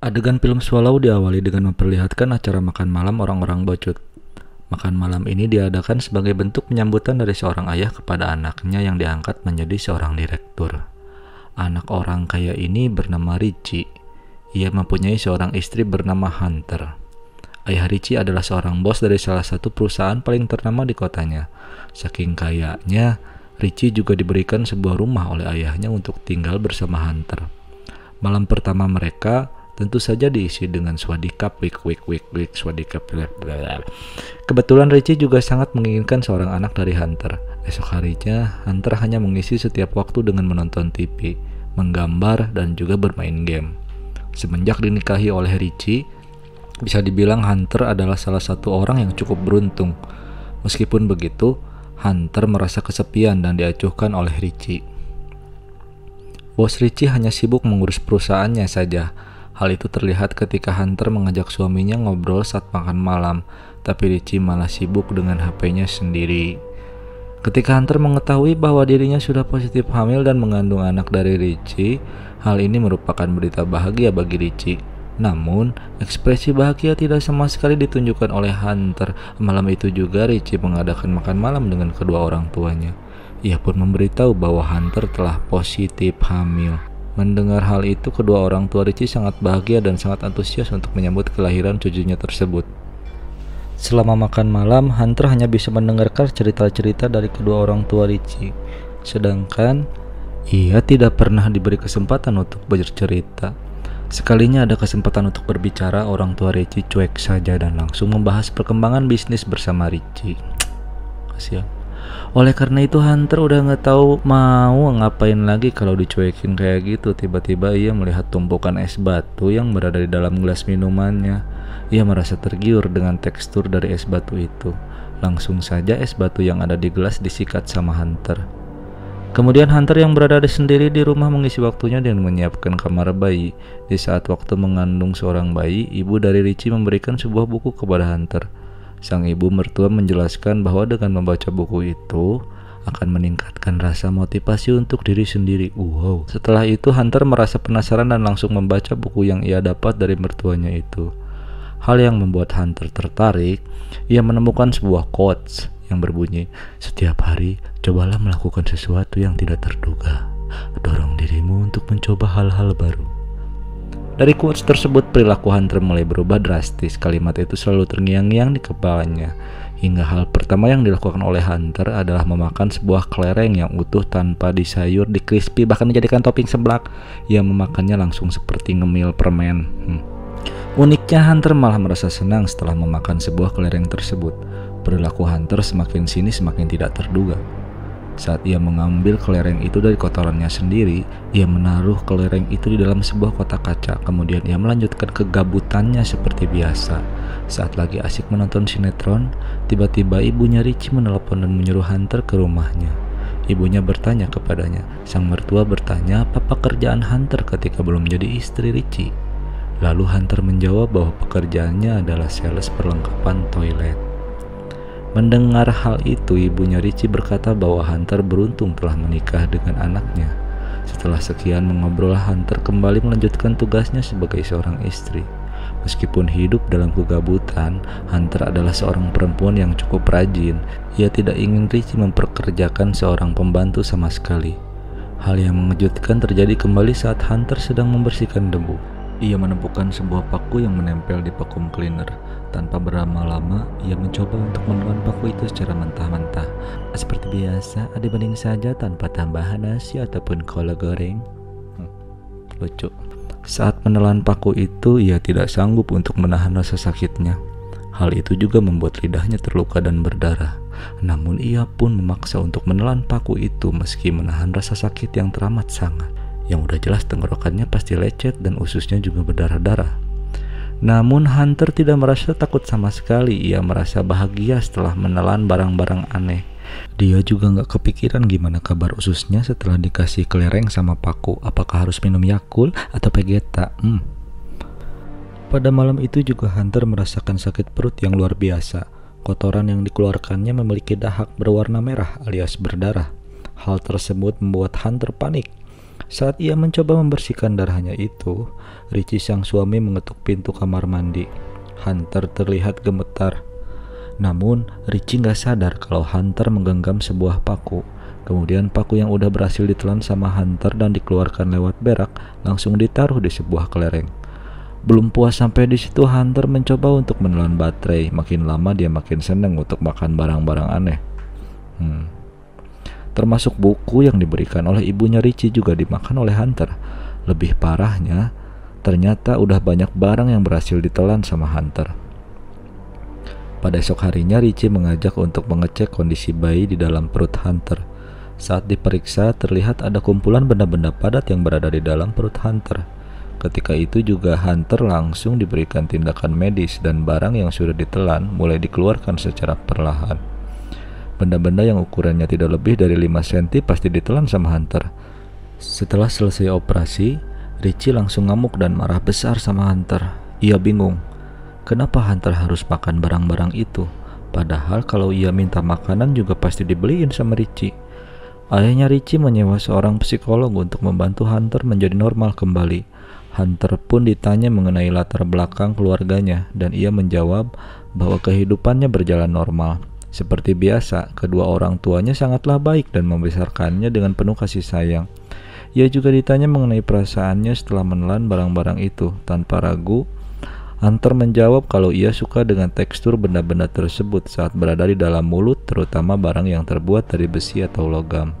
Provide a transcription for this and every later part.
Adegan film Swallow diawali dengan memperlihatkan acara makan malam orang-orang bocut. Makan malam ini diadakan sebagai bentuk penyambutan dari seorang ayah kepada anaknya yang diangkat menjadi seorang direktur. Anak orang kaya ini bernama Richie. Ia mempunyai seorang istri bernama Hunter. Ayah Richie adalah seorang bos dari salah satu perusahaan paling ternama di kotanya. Saking kayanya, Richie juga diberikan sebuah rumah oleh ayahnya untuk tinggal bersama Hunter. Malam pertama mereka tentu saja diisi dengan swadikap wik wik wik wik swadikap blablabla. Kebetulan Richie juga sangat menginginkan seorang anak dari Hunter. Esok harinya, Hunter hanya mengisi setiap waktu dengan menonton TV, menggambar, dan juga bermain game. Semenjak dinikahi oleh Richie, bisa dibilang Hunter adalah salah satu orang yang cukup beruntung. Meskipun begitu, Hunter merasa kesepian dan diacuhkan oleh Richie. Bos Richie hanya sibuk mengurus perusahaannya saja. Hal itu terlihat ketika Hunter mengajak suaminya ngobrol saat makan malam, tapi Richie malah sibuk dengan HP-nya sendiri. Ketika Hunter mengetahui bahwa dirinya sudah positif hamil dan mengandung anak dari Richie, hal ini merupakan berita bahagia bagi Richie. Namun, ekspresi bahagia tidak sama sekali ditunjukkan oleh Hunter. Malam itu juga Richie mengadakan makan malam dengan kedua orang tuanya. Ia pun memberitahu bahwa Hunter telah positif hamil. Mendengar hal itu, kedua orang tua Richie sangat bahagia dan sangat antusias untuk menyambut kelahiran cucunya tersebut. Selama makan malam, Hunter hanya bisa mendengarkan cerita-cerita dari kedua orang tua Richie. Sedangkan ia tidak pernah diberi kesempatan untuk bercerita. Sekalinya ada kesempatan untuk berbicara, orang tua Richie cuek saja dan langsung membahas perkembangan bisnis bersama Richie. Kasihan. Ya. Oleh karena itu Hunter udah nggak tahu mau ngapain lagi kalau dicuekin kayak gitu. Tiba-tiba ia melihat tumpukan es batu yang berada di dalam gelas minumannya. Ia merasa tergiur dengan tekstur dari es batu itu. Langsung saja es batu yang ada di gelas disikat sama Hunter. Kemudian Hunter yang berada di sendiri di rumah mengisi waktunya dan menyiapkan kamar bayi. Di saat waktu mengandung seorang bayi, ibu dari Richie memberikan sebuah buku kepada Hunter. Sang ibu mertua menjelaskan bahwa dengan membaca buku itu akan meningkatkan rasa motivasi untuk diri sendiri. Wow. Setelah itu Hunter merasa penasaran dan langsung membaca buku yang ia dapat dari mertuanya itu. Hal yang membuat Hunter tertarik, ia menemukan sebuah quotes yang berbunyi, "Setiap hari cobalah melakukan sesuatu yang tidak terduga. Dorong dirimu untuk mencoba hal-hal baru." Dari quotes tersebut, perilaku Hunter mulai berubah drastis. Kalimat itu selalu terngiang-ngiang di kepalanya. Hingga hal pertama yang dilakukan oleh Hunter adalah memakan sebuah kelereng yang utuh tanpa disayur, di crispy, bahkan dijadikan topping seblak. Ia memakannya langsung seperti ngemil permen. Hmm. Uniknya Hunter malah merasa senang setelah memakan sebuah kelereng tersebut. Perilaku Hunter semakin sini semakin tidak terduga. Saat ia mengambil kelereng itu dari kotorannya sendiri, ia menaruh kelereng itu di dalam sebuah kotak kaca. Kemudian ia melanjutkan kegabutannya seperti biasa. Saat lagi asik menonton sinetron, tiba-tiba ibunya Richie menelepon dan menyuruh Hunter ke rumahnya. Ibunya bertanya kepadanya, sang mertua bertanya apa pekerjaan Hunter ketika belum jadi istri Richie. Lalu Hunter menjawab bahwa pekerjaannya adalah sales perlengkapan toilet. Mendengar hal itu, ibunya Ricci berkata bahwa Hunter beruntung telah menikah dengan anaknya. Setelah sekian mengobrol, Hunter kembali melanjutkan tugasnya sebagai seorang istri. Meskipun hidup dalam kegabutan, Hunter adalah seorang perempuan yang cukup rajin. Ia tidak ingin Ricci memperkerjakan seorang pembantu sama sekali. Hal yang mengejutkan terjadi kembali saat Hunter sedang membersihkan debu. Ia menemukan sebuah paku yang menempel di vacuum cleaner tanpa berlama-lama, ia mencoba untuk menelan paku itu secara mentah-mentah. Seperti biasa, ada bening saja tanpa tambahan nasi ataupun kol goreng. Hmm, lucu. Saat menelan paku itu, ia tidak sanggup untuk menahan rasa sakitnya. Hal itu juga membuat lidahnya terluka dan berdarah. Namun ia pun memaksa untuk menelan paku itu meski menahan rasa sakit yang teramat sangat. Yang udah jelas tenggorokannya pasti lecet dan ususnya juga berdarah-darah. Namun Hunter tidak merasa takut sama sekali. Ia merasa bahagia setelah menelan barang-barang aneh. Dia juga nggak kepikiran gimana kabar ususnya setelah dikasih kelereng sama paku. Apakah harus minum Yakul atau Vegeta? Hmm. Pada malam itu juga Hunter merasakan sakit perut yang luar biasa. Kotoran yang dikeluarkannya memiliki dahak berwarna merah alias berdarah. Hal tersebut membuat Hunter panik. Saat ia mencoba membersihkan darahnya itu, Richie sang suami mengetuk pintu kamar mandi. Hunter terlihat gemetar. Namun, Richie nggak sadar kalau Hunter menggenggam sebuah paku. Kemudian paku yang udah berhasil ditelan sama Hunter dan dikeluarkan lewat berak langsung ditaruh di sebuah kelereng. Belum puas sampai di situ, Hunter mencoba untuk menelan baterai. Makin lama dia makin seneng untuk makan barang-barang aneh. Hmm. Termasuk buku yang diberikan oleh ibunya Richie juga dimakan oleh Hunter. Lebih parahnya, ternyata udah banyak barang yang berhasil ditelan sama Hunter. Pada esok harinya, Richie mengajak untuk mengecek kondisi bayi di dalam perut Hunter. Saat diperiksa, terlihat ada kumpulan benda-benda padat yang berada di dalam perut Hunter. Ketika itu juga Hunter langsung diberikan tindakan medis dan barang yang sudah ditelan mulai dikeluarkan secara perlahan. Benda-benda yang ukurannya tidak lebih dari 5 cm pasti ditelan sama Hunter. Setelah selesai operasi, Richie langsung ngamuk dan marah besar sama Hunter. Ia bingung, kenapa Hunter harus makan barang-barang itu? Padahal kalau ia minta makanan juga pasti dibeliin sama Richie. Ayahnya Richie menyewa seorang psikolog untuk membantu Hunter menjadi normal kembali. Hunter pun ditanya mengenai latar belakang keluarganya dan ia menjawab bahwa kehidupannya berjalan normal. Seperti biasa, kedua orang tuanya sangatlah baik dan membesarkannya dengan penuh kasih sayang. Ia juga ditanya mengenai perasaannya setelah menelan barang-barang itu. Tanpa ragu, Hunter menjawab kalau ia suka dengan tekstur benda-benda tersebut saat berada di dalam mulut, terutama barang yang terbuat dari besi atau logam.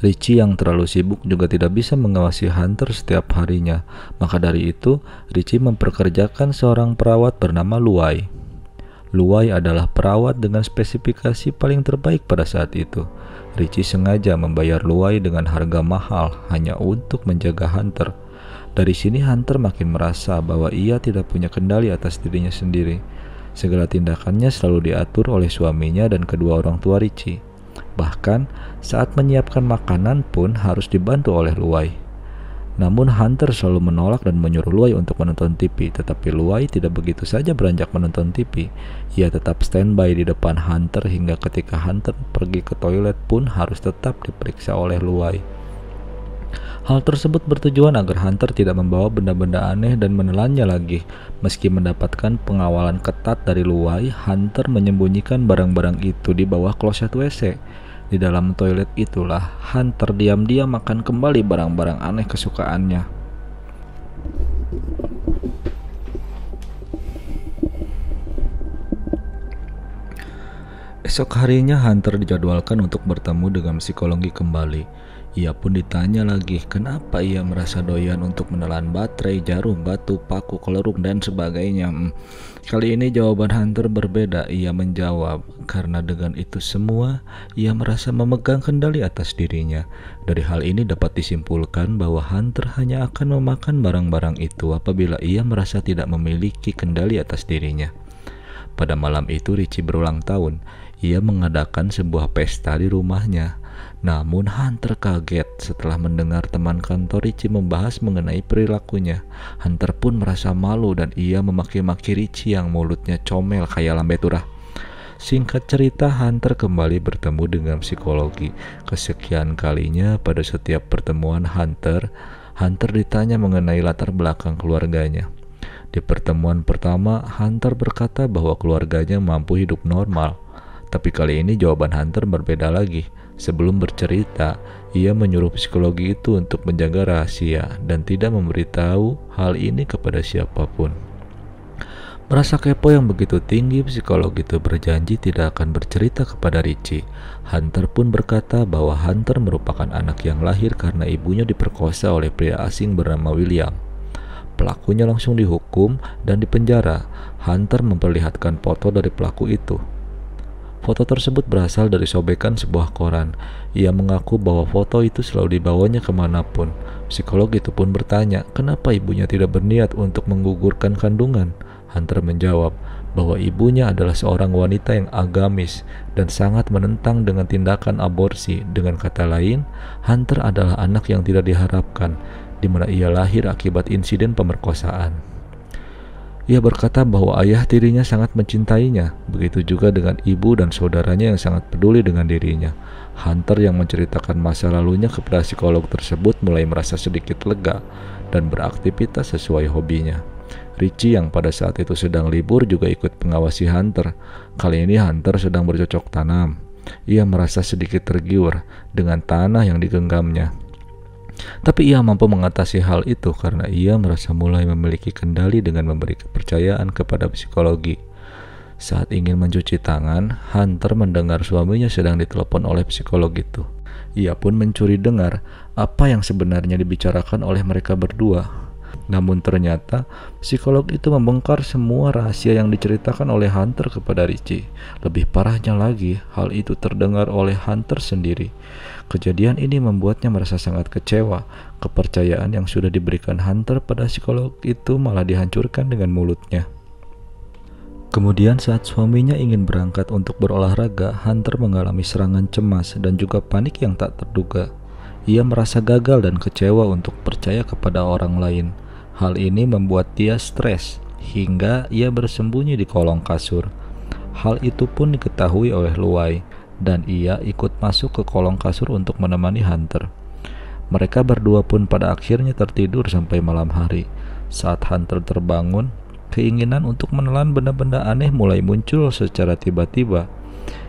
Richie yang terlalu sibuk juga tidak bisa mengawasi Hunter setiap harinya. Maka dari itu, Richie memperkerjakan seorang perawat bernama Luai Luwai adalah perawat dengan spesifikasi paling terbaik pada saat itu. Richie sengaja membayar Luwai dengan harga mahal hanya untuk menjaga Hunter. Dari sini Hunter makin merasa bahwa ia tidak punya kendali atas dirinya sendiri. Segala tindakannya selalu diatur oleh suaminya dan kedua orang tua Richie. Bahkan saat menyiapkan makanan pun harus dibantu oleh Luwai. Namun Hunter selalu menolak dan menyuruh Luai untuk menonton TV, tetapi Luai tidak begitu saja beranjak menonton TV. Ia tetap standby di depan Hunter hingga ketika Hunter pergi ke toilet pun harus tetap diperiksa oleh Luai. Hal tersebut bertujuan agar Hunter tidak membawa benda-benda aneh dan menelannya lagi. Meski mendapatkan pengawalan ketat dari Luai, Hunter menyembunyikan barang-barang itu di bawah kloset WC. Di dalam toilet itulah Hunter diam diam makan kembali barang-barang aneh kesukaannya. Esok harinya Hunter dijadwalkan untuk bertemu dengan psikologi kembali. Ia pun ditanya lagi kenapa ia merasa doyan untuk menelan baterai, jarum, batu, paku, kelerung, dan sebagainya. Hmm, Kali ini jawaban Hunter berbeda. Ia menjawab karena dengan itu semua ia merasa memegang kendali atas dirinya. Dari hal ini dapat disimpulkan bahwa Hunter hanya akan memakan barang-barang itu apabila ia merasa tidak memiliki kendali atas dirinya. Pada malam itu Richie berulang tahun. Ia mengadakan sebuah pesta di rumahnya. Namun Hunter kaget setelah mendengar teman kantor Richie membahas mengenai perilakunya. Hunter pun merasa malu dan ia memaki-maki Ricci yang mulutnya comel kayak lambe Singkat cerita, Hunter kembali bertemu dengan psikologi. Kesekian kalinya pada setiap pertemuan Hunter, Hunter ditanya mengenai latar belakang keluarganya. Di pertemuan pertama, Hunter berkata bahwa keluarganya mampu hidup normal. Tapi kali ini jawaban Hunter berbeda lagi. Sebelum bercerita, ia menyuruh psikologi itu untuk menjaga rahasia dan tidak memberitahu hal ini kepada siapapun. Merasa kepo yang begitu tinggi, psikolog itu berjanji tidak akan bercerita kepada Richie. Hunter pun berkata bahwa Hunter merupakan anak yang lahir karena ibunya diperkosa oleh pria asing bernama William. Pelakunya langsung dihukum dan dipenjara. Hunter memperlihatkan foto dari pelaku itu. Foto tersebut berasal dari sobekan sebuah koran. Ia mengaku bahwa foto itu selalu dibawanya kemanapun. Psikolog itu pun bertanya, kenapa ibunya tidak berniat untuk menggugurkan kandungan? Hunter menjawab bahwa ibunya adalah seorang wanita yang agamis dan sangat menentang dengan tindakan aborsi. Dengan kata lain, Hunter adalah anak yang tidak diharapkan, di mana ia lahir akibat insiden pemerkosaan. Ia berkata bahwa ayah tirinya sangat mencintainya, begitu juga dengan ibu dan saudaranya yang sangat peduli dengan dirinya. Hunter yang menceritakan masa lalunya kepada psikolog tersebut mulai merasa sedikit lega dan beraktivitas sesuai hobinya. Richie yang pada saat itu sedang libur juga ikut mengawasi Hunter. Kali ini Hunter sedang bercocok tanam. Ia merasa sedikit tergiur dengan tanah yang digenggamnya. Tapi ia mampu mengatasi hal itu karena ia merasa mulai memiliki kendali dengan memberi kepercayaan kepada psikologi. Saat ingin mencuci tangan, Hunter mendengar suaminya sedang ditelepon oleh psikolog itu. Ia pun mencuri dengar apa yang sebenarnya dibicarakan oleh mereka berdua namun ternyata psikolog itu membongkar semua rahasia yang diceritakan oleh Hunter kepada Richie. Lebih parahnya lagi, hal itu terdengar oleh Hunter sendiri. Kejadian ini membuatnya merasa sangat kecewa. Kepercayaan yang sudah diberikan Hunter pada psikolog itu malah dihancurkan dengan mulutnya. Kemudian saat suaminya ingin berangkat untuk berolahraga, Hunter mengalami serangan cemas dan juga panik yang tak terduga. Ia merasa gagal dan kecewa untuk percaya kepada orang lain. Hal ini membuat dia stres hingga ia bersembunyi di kolong kasur. Hal itu pun diketahui oleh Luai dan ia ikut masuk ke kolong kasur untuk menemani Hunter. Mereka berdua pun pada akhirnya tertidur sampai malam hari. Saat Hunter terbangun, keinginan untuk menelan benda-benda aneh mulai muncul secara tiba-tiba.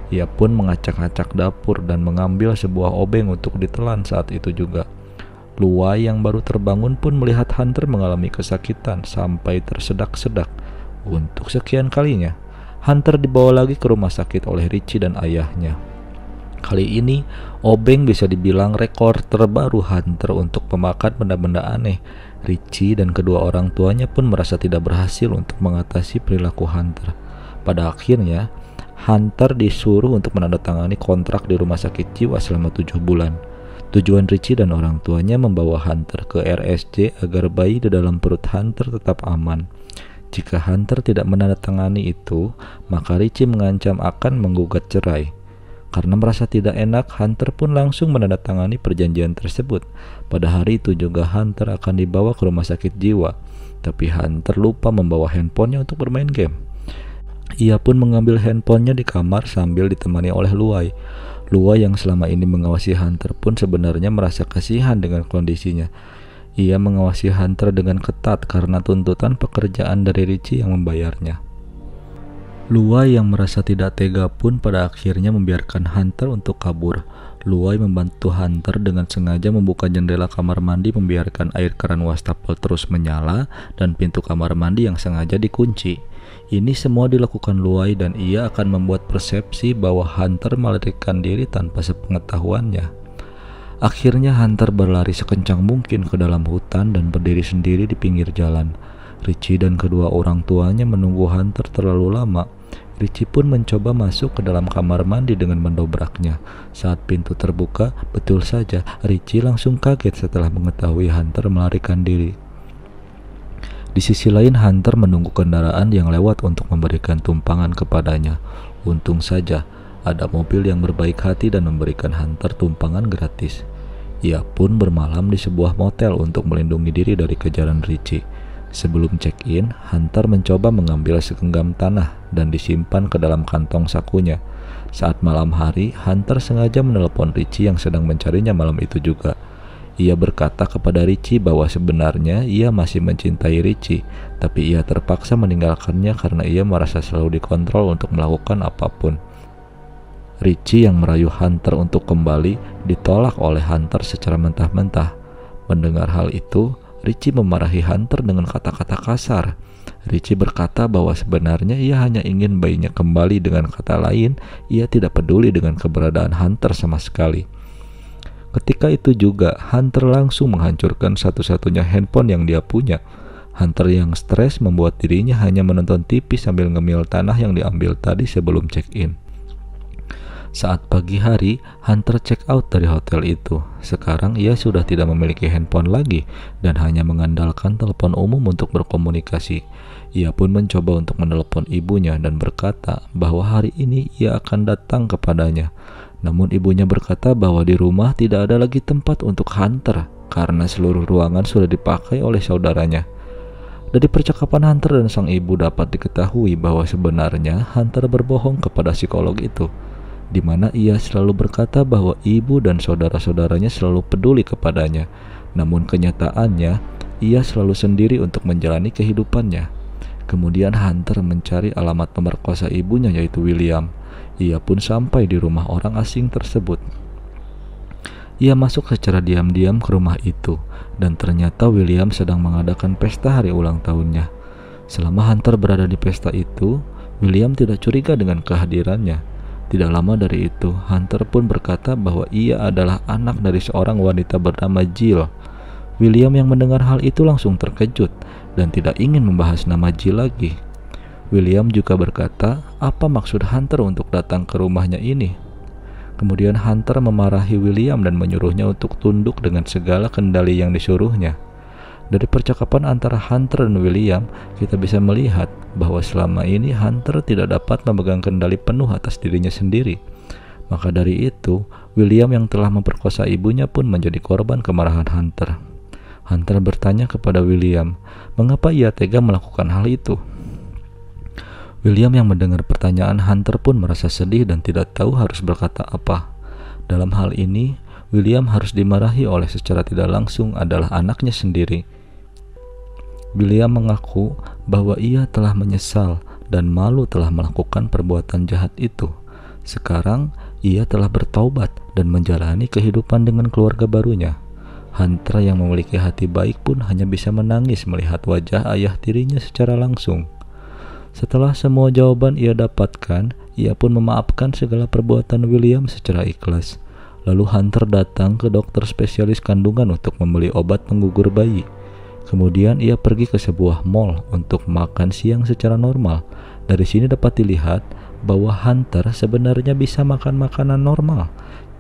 Ia pun mengacak-acak dapur dan mengambil sebuah obeng untuk ditelan saat itu juga. Lua yang baru terbangun pun melihat Hunter mengalami kesakitan sampai tersedak-sedak. Untuk sekian kalinya, Hunter dibawa lagi ke rumah sakit oleh Richie dan ayahnya. Kali ini, Obeng bisa dibilang rekor terbaru Hunter untuk pemakan benda-benda aneh. Richie dan kedua orang tuanya pun merasa tidak berhasil untuk mengatasi perilaku Hunter. Pada akhirnya, Hunter disuruh untuk menandatangani kontrak di rumah sakit jiwa selama tujuh bulan. Tujuan Richie dan orang tuanya membawa Hunter ke RSJ agar bayi di dalam perut Hunter tetap aman. Jika Hunter tidak menandatangani itu, maka Richie mengancam akan menggugat cerai. Karena merasa tidak enak, Hunter pun langsung menandatangani perjanjian tersebut. Pada hari itu juga Hunter akan dibawa ke rumah sakit jiwa, tapi Hunter lupa membawa handphonenya untuk bermain game. Ia pun mengambil handphonenya di kamar sambil ditemani oleh Luai. Luai yang selama ini mengawasi Hunter pun sebenarnya merasa kasihan dengan kondisinya. Ia mengawasi Hunter dengan ketat karena tuntutan pekerjaan dari Richie yang membayarnya. Luai yang merasa tidak tega pun pada akhirnya membiarkan Hunter untuk kabur. Luai membantu Hunter dengan sengaja membuka jendela kamar mandi membiarkan air keran wastafel terus menyala dan pintu kamar mandi yang sengaja dikunci. Ini semua dilakukan Luai dan ia akan membuat persepsi bahwa Hunter melarikan diri tanpa sepengetahuannya. Akhirnya Hunter berlari sekencang mungkin ke dalam hutan dan berdiri sendiri di pinggir jalan. Richie dan kedua orang tuanya menunggu Hunter terlalu lama Richie pun mencoba masuk ke dalam kamar mandi dengan mendobraknya. Saat pintu terbuka, betul saja Richie langsung kaget setelah mengetahui Hunter melarikan diri. Di sisi lain, Hunter menunggu kendaraan yang lewat untuk memberikan tumpangan kepadanya. Untung saja, ada mobil yang berbaik hati dan memberikan Hunter tumpangan gratis. Ia pun bermalam di sebuah motel untuk melindungi diri dari kejaran Richie. Sebelum check-in, Hunter mencoba mengambil segenggam tanah dan disimpan ke dalam kantong sakunya. Saat malam hari, Hunter sengaja menelepon Richie yang sedang mencarinya malam itu juga. Ia berkata kepada Richie bahwa sebenarnya ia masih mencintai Richie, tapi ia terpaksa meninggalkannya karena ia merasa selalu dikontrol untuk melakukan apapun. Richie yang merayu Hunter untuk kembali ditolak oleh Hunter secara mentah-mentah. Mendengar hal itu, Richie memarahi Hunter dengan kata-kata kasar. Richie berkata bahwa sebenarnya ia hanya ingin bayinya kembali dengan kata lain, ia tidak peduli dengan keberadaan Hunter sama sekali. Ketika itu juga, Hunter langsung menghancurkan satu-satunya handphone yang dia punya. Hunter yang stres membuat dirinya hanya menonton TV sambil ngemil tanah yang diambil tadi sebelum check-in. Saat pagi hari, Hunter check out dari hotel itu. Sekarang ia sudah tidak memiliki handphone lagi dan hanya mengandalkan telepon umum untuk berkomunikasi. Ia pun mencoba untuk menelepon ibunya dan berkata bahwa hari ini ia akan datang kepadanya. Namun ibunya berkata bahwa di rumah tidak ada lagi tempat untuk Hunter karena seluruh ruangan sudah dipakai oleh saudaranya. Dari percakapan Hunter dan sang ibu dapat diketahui bahwa sebenarnya Hunter berbohong kepada psikolog itu di mana ia selalu berkata bahwa ibu dan saudara-saudaranya selalu peduli kepadanya. Namun kenyataannya, ia selalu sendiri untuk menjalani kehidupannya. Kemudian Hunter mencari alamat pemerkosa ibunya yaitu William. Ia pun sampai di rumah orang asing tersebut. Ia masuk secara diam-diam ke rumah itu dan ternyata William sedang mengadakan pesta hari ulang tahunnya. Selama Hunter berada di pesta itu, William tidak curiga dengan kehadirannya. Tidak lama dari itu, Hunter pun berkata bahwa ia adalah anak dari seorang wanita bernama Jill. William yang mendengar hal itu langsung terkejut dan tidak ingin membahas nama Jill lagi. William juga berkata, "Apa maksud Hunter untuk datang ke rumahnya ini?" Kemudian Hunter memarahi William dan menyuruhnya untuk tunduk dengan segala kendali yang disuruhnya. Dari percakapan antara Hunter dan William, kita bisa melihat bahwa selama ini Hunter tidak dapat memegang kendali penuh atas dirinya sendiri. Maka dari itu, William yang telah memperkosa ibunya pun menjadi korban kemarahan Hunter. Hunter bertanya kepada William, mengapa ia tega melakukan hal itu? William yang mendengar pertanyaan Hunter pun merasa sedih dan tidak tahu harus berkata apa. Dalam hal ini, William harus dimarahi oleh secara tidak langsung adalah anaknya sendiri. Beliau mengaku bahwa ia telah menyesal dan malu telah melakukan perbuatan jahat itu. Sekarang ia telah bertaubat dan menjalani kehidupan dengan keluarga barunya. Hantra yang memiliki hati baik pun hanya bisa menangis melihat wajah ayah tirinya secara langsung. Setelah semua jawaban ia dapatkan, ia pun memaafkan segala perbuatan William secara ikhlas. Lalu Hunter datang ke dokter spesialis kandungan untuk membeli obat penggugur bayi. Kemudian ia pergi ke sebuah mall untuk makan siang secara normal. Dari sini dapat dilihat bahwa Hunter sebenarnya bisa makan makanan normal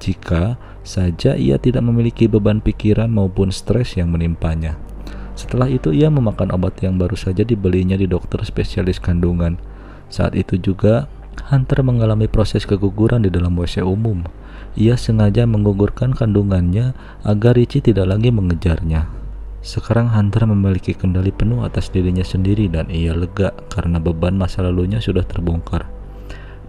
jika saja ia tidak memiliki beban pikiran maupun stres yang menimpanya. Setelah itu ia memakan obat yang baru saja dibelinya di dokter spesialis kandungan. Saat itu juga Hunter mengalami proses keguguran di dalam WC umum. Ia sengaja menggugurkan kandungannya agar Richie tidak lagi mengejarnya. Sekarang Hunter memiliki kendali penuh atas dirinya sendiri dan ia lega karena beban masa lalunya sudah terbongkar.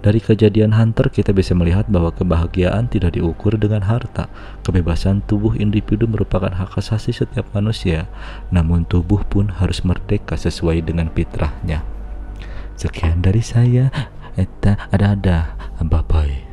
Dari kejadian Hunter kita bisa melihat bahwa kebahagiaan tidak diukur dengan harta. Kebebasan tubuh individu merupakan hak asasi setiap manusia, namun tubuh pun harus merdeka sesuai dengan fitrahnya. Sekian dari saya. Eta ada-ada. Bye-bye.